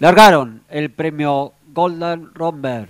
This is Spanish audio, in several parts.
Largaron el premio Golden Romber,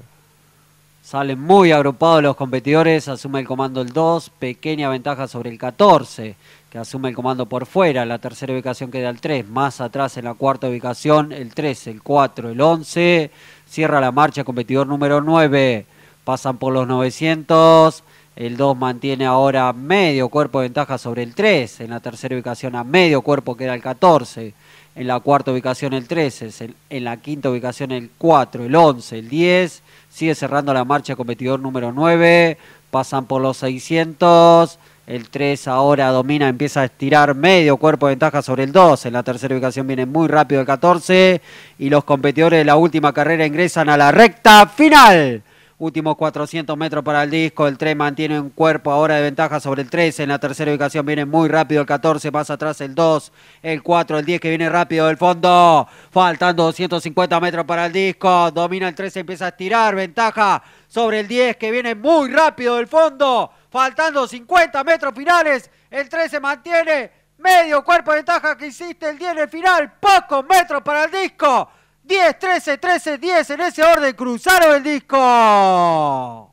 Salen muy agrupados los competidores, asume el comando el 2, pequeña ventaja sobre el 14, que asume el comando por fuera, la tercera ubicación queda el 3, más atrás en la cuarta ubicación el 3, el 4, el 11, cierra la marcha competidor número 9, pasan por los 900, el 2 mantiene ahora medio cuerpo de ventaja sobre el 3. En la tercera ubicación a medio cuerpo queda el 14. En la cuarta ubicación el 13. En la quinta ubicación el 4. El 11. El 10. Sigue cerrando la marcha competidor número 9. Pasan por los 600. El 3 ahora domina, empieza a estirar medio cuerpo de ventaja sobre el 2. En la tercera ubicación viene muy rápido el 14. Y los competidores de la última carrera ingresan a la recta final. Últimos 400 metros para el disco. El 3 mantiene un cuerpo ahora de ventaja sobre el 13. En la tercera ubicación viene muy rápido el 14. Más atrás el 2. El 4. El 10 que viene rápido del fondo. Faltando 250 metros para el disco. Domina el 13. Empieza a estirar. Ventaja sobre el 10 que viene muy rápido del fondo. Faltando 50 metros finales. El 13 mantiene medio cuerpo de ventaja que hiciste el 10 en el final. Pocos metros para el disco. 10, 13, 13, 10 en ese orden. Cruzaron el disco.